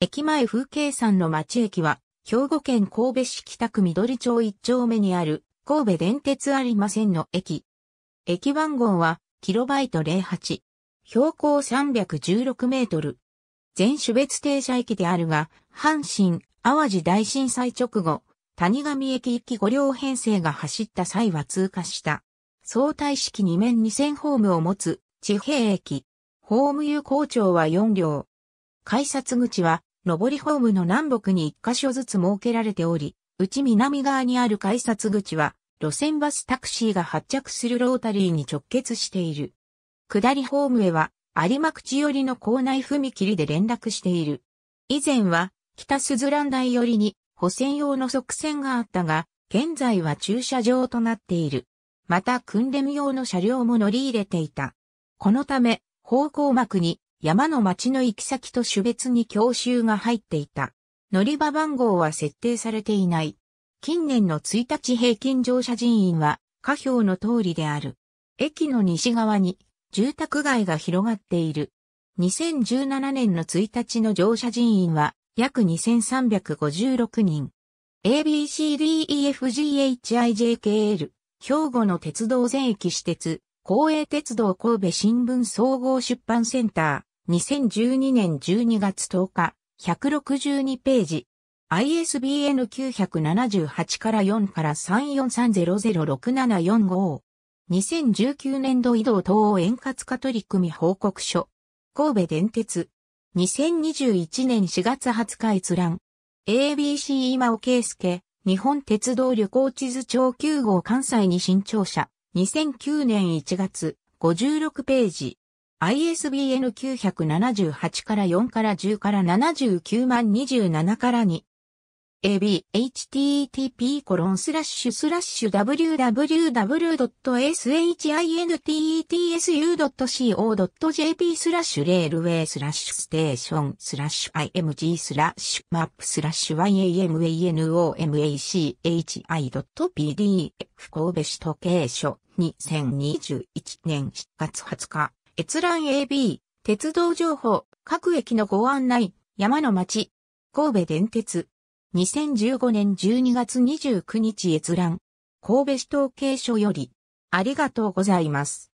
駅前風景山の町駅は、兵庫県神戸市北区緑町一丁目にある、神戸電鉄ありませんの駅。駅番号は、キロバイト08。標高316メートル。全種別停車駅であるが、阪神、淡路大震災直後、谷上駅行き5両編成が走った際は通過した。相対式2面2線ホームを持つ、地平駅。ホーム有効長は4両。改札口は、上りホームの南北に1箇所ずつ設けられており、内南側にある改札口は、路線バスタクシーが発着するロータリーに直結している。下りホームへは、有馬口寄りの校内踏切で連絡している。以前は、北鈴蘭台寄りに補線用の側線があったが、現在は駐車場となっている。また訓練用の車両も乗り入れていた。このため、方向幕に山の町の行き先と種別に教習が入っていた。乗り場番号は設定されていない。近年の1日平均乗車人員は、下表の通りである。駅の西側に住宅街が広がっている。2017年の1日の乗車人員は約2356人。ABCDEFGHIJKL、兵庫の鉄道全駅私鉄、公営鉄道神戸新聞総合出版センター。2012年12月10日、162ページ。ISBN 978から4から3 4 3 0 0 6 7 4号。2019年度移動等を円滑化取り組み報告書。神戸電鉄。2021年4月20日閲覧。ABC 今尾圭介。日本鉄道旅行地図長9号関西に新庁舎。2009年1月。56ページ。ISBN 978から4から10から79万27から2。ab, http コロンスラッシュスラッシュ www.shintetsu.co.jp スラッシュレールウェイスラッシュステーションスラッシュ img スラッシュマップスラッシュ y a n o m a c h i p d f 神戸市時計所2021年7月20日閲覧 AB、鉄道情報、各駅のご案内、山の町、神戸電鉄。2015年12月29日閲覧。神戸市統計所より、ありがとうございます。